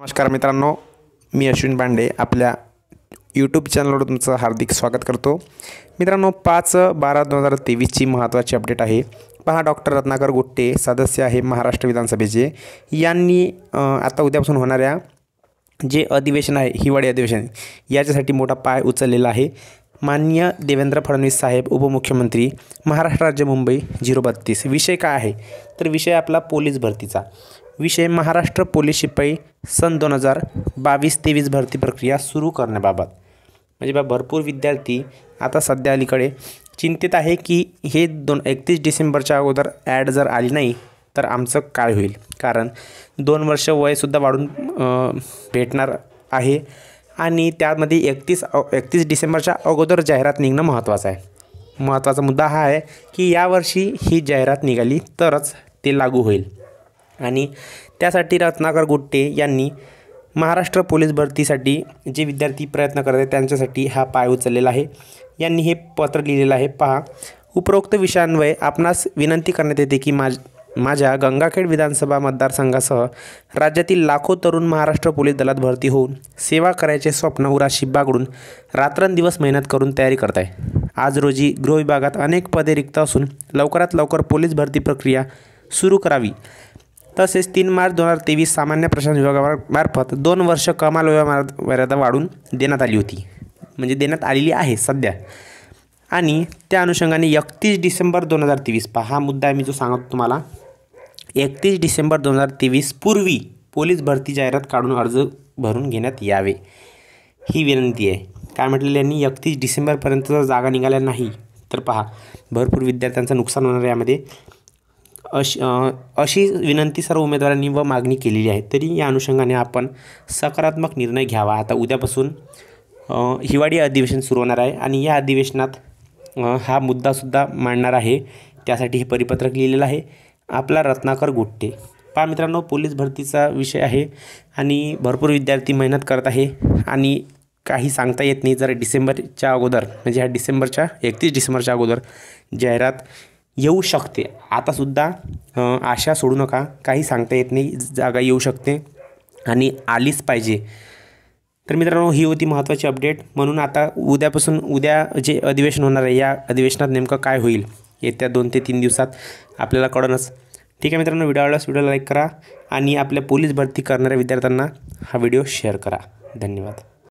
नमस्कार मित्रांनो मी अश्विन पांडे आपल्या यूट्यूब चॅनलवर तुमचं हार्दिक स्वागत करतो मित्रांनो पाच बारा दोन हजार तेवीसची महत्त्वाची अपडेट आहे पहा डॉक्टर रत्नाकर गुट्टे सदस्य आहे महाराष्ट्र विधानसभेचे यांनी आता उद्यापासून होणाऱ्या जे अधिवेशन आहे हिवाळी अधिवेशन याच्यासाठी मोठा पाय उचललेला आहे मान्य देवेंद्र फडणवीस साहेब उपमुख्यमंत्री महाराष्ट्र राज्य मुंबई झिरो बत्तीस विषय काय आहे तर विषय आपला पोलीस भरतीचा विषय महाराष्ट्र पोलीस शिपाई सन दोन हजार बावीस तेवीस भरती प्रक्रिया सुरू करण्याबाबत म्हणजे बा भरपूर विद्यार्थी आता सध्या अलीकडे चिंतित आहे की हे दोन एकतीस डिसेंबरच्या अगोदर ॲड जर आली नाही तर आमचं काय होईल कारण दोन वर्ष वयसुद्धा वाढून भेटणार आहे आणि त्यामध्ये एकतीस एकतीस डिसेंबरच्या अगोदर जाहिरात निघणं महत्त्वाचं आहे महत्त्वाचा मुद्दा हा आहे की यावर्षी ही जाहिरात निघाली तरच ते लागू होईल आणि त्यासाठी रत्नाकर गुट्टे यांनी महाराष्ट्र पोलीस भरतीसाठी जे विद्यार्थी प्रयत्न करत आहेत त्यांच्यासाठी हा पाय उचललेला आहे यांनी हे पत्र लिहिलेलं आहे पहा उपरोक्त विषयान्वये आपणास विनंती करण्यात येते की माझ माझ्या गंगाखेड विधानसभा मतदारसंघासह राज्यातील लाखो तरुण महाराष्ट्र पोलीस दलात भरती होऊन सेवा करायचे स्वप्न उराशी बागडून रात्रंदिवस मेहनत करून तयारी करत आहे आज रोजी गृह विभागात अनेक पदे रिक्त असून लवकरात लवकर पोलीस भरती प्रक्रिया सुरू करावी तसेच तीन मार्च दोन हजार तेवीस सामान्य प्रशासन विभागामार्फत दोन वर्ष कमाल मर्यादा वाढून देण्यात आली होती म्हणजे देण्यात आलेली आहे सध्या आणि त्या अनुषंगाने एकतीस डिसेंबर दोन हजार तेवीस पहा हा मुद्दा मी जो सांगतो तुम्हाला एकतीस डिसेंबर दोन हजार तेवीस पूर्वी पोलीस भरती जाहिरात काढून अर्ज भरून घेण्यात यावे ही विनंती आहे काय म्हटलेलं यांनी एकतीस डिसेंबरपर्यंत जर जागा निघाल्या नाही तर पहा भरपूर विद्यार्थ्यांचं नुकसान होणार यामध्ये अशी अशी विनंती सर्व उमेदवारांनी व मागणी केलेली आहे तरी या अनुषंगाने आपण सकारात्मक निर्णय घ्यावा आता उद्यापासून हिवाळी अधिवेशन सुरू होणार आहे आणि या अधिवेशनात हा मुद्दासुद्धा मांडणार आहे त्यासाठी हे परिपत्रक लिहिलेलं आहे आपला रत्नाकर गुट्टे पा मित्रांनो पोलीस भरतीचा विषय आहे आणि भरपूर विद्यार्थी मेहनत करत आहे आणि काही सांगता येत नाही जर डिसेंबरच्या अगोदर म्हणजे ह्या डिसेंबरच्या एकतीस डिसेंबरच्या अगोदर जाहिरात येऊ शकते आतासुद्धा आशा सोडू नका काही सांगता येत नाही जागा येऊ शकते आणि आलीच पाहिजे तर मित्रांनो ही होती महत्त्वाची अपडेट म्हणून आता उद्यापासून उद्या जे अधिवेशन होणार आहे या अधिवेशनात नेमकं काय होईल येत्या दोन ते तीन दिवसात आपल्याला कळणच ठीक आहे मित्रांनो व्हिडिओ आवडल्यास व्हिडिओला लाईक करा आणि आपल्या पोलीस भरती करणाऱ्या विद्यार्थ्यांना हा व्हिडिओ शेअर करा धन्यवाद